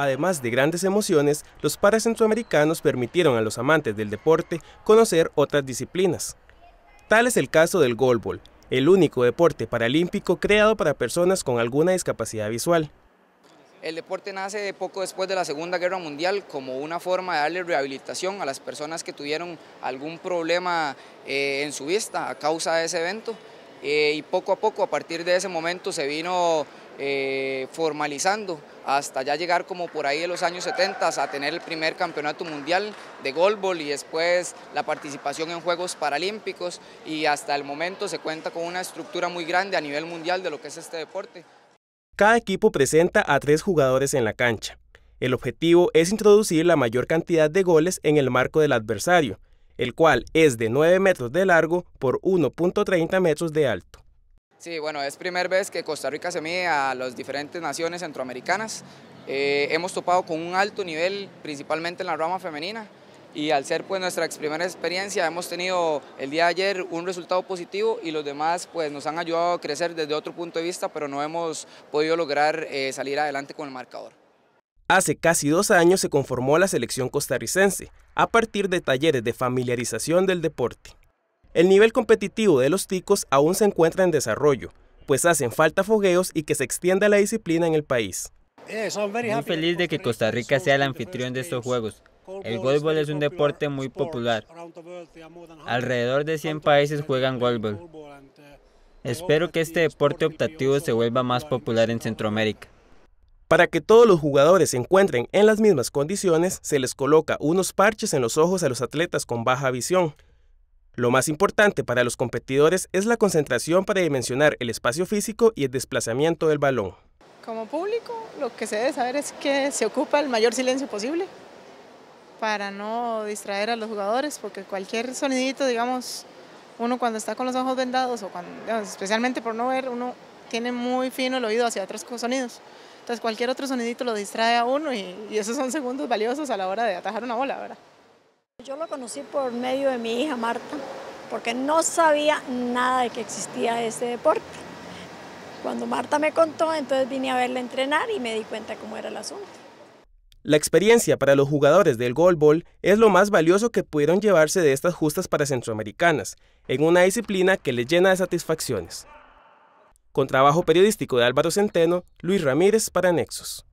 Además de grandes emociones, los paracentroamericanos permitieron a los amantes del deporte conocer otras disciplinas. Tal es el caso del goalball, el único deporte paralímpico creado para personas con alguna discapacidad visual. El deporte nace poco después de la Segunda Guerra Mundial como una forma de darle rehabilitación a las personas que tuvieron algún problema eh, en su vista a causa de ese evento. Eh, y poco a poco, a partir de ese momento, se vino eh, formalizando hasta ya llegar como por ahí de los años 70 a tener el primer campeonato mundial de golbol y después la participación en Juegos Paralímpicos y hasta el momento se cuenta con una estructura muy grande a nivel mundial de lo que es este deporte. Cada equipo presenta a tres jugadores en la cancha. El objetivo es introducir la mayor cantidad de goles en el marco del adversario, el cual es de 9 metros de largo por 1.30 metros de alto. Sí, bueno, es primera vez que Costa Rica se mide a las diferentes naciones centroamericanas. Eh, hemos topado con un alto nivel, principalmente en la rama femenina, y al ser pues nuestra primera experiencia hemos tenido el día de ayer un resultado positivo y los demás pues nos han ayudado a crecer desde otro punto de vista pero no hemos podido lograr eh, salir adelante con el marcador. Hace casi dos años se conformó la selección costarricense a partir de talleres de familiarización del deporte. El nivel competitivo de los ticos aún se encuentra en desarrollo, pues hacen falta fogueos y que se extienda la disciplina en el país. Eh, muy feliz de que Costa Rica sea el anfitrión de estos juegos. El golfbol es un deporte muy popular. Alrededor de 100 países juegan golfbol. Uh, Espero que este deporte optativo se vuelva más popular en Centroamérica. Para que todos los jugadores se encuentren en las mismas condiciones, se les coloca unos parches en los ojos a los atletas con baja visión, lo más importante para los competidores es la concentración para dimensionar el espacio físico y el desplazamiento del balón. Como público, lo que se debe saber es que se ocupa el mayor silencio posible para no distraer a los jugadores, porque cualquier sonidito, digamos, uno cuando está con los ojos vendados o cuando, especialmente por no ver, uno tiene muy fino el oído hacia otros sonidos. Entonces cualquier otro sonidito lo distrae a uno y, esos son segundos valiosos a la hora de atajar una bola, ¿verdad? Yo lo conocí por medio de mi hija Marta, porque no sabía nada de que existía ese deporte. Cuando Marta me contó, entonces vine a verla entrenar y me di cuenta cómo era el asunto. La experiencia para los jugadores del goalball es lo más valioso que pudieron llevarse de estas justas para centroamericanas, en una disciplina que les llena de satisfacciones. Con trabajo periodístico de Álvaro Centeno, Luis Ramírez para Nexos.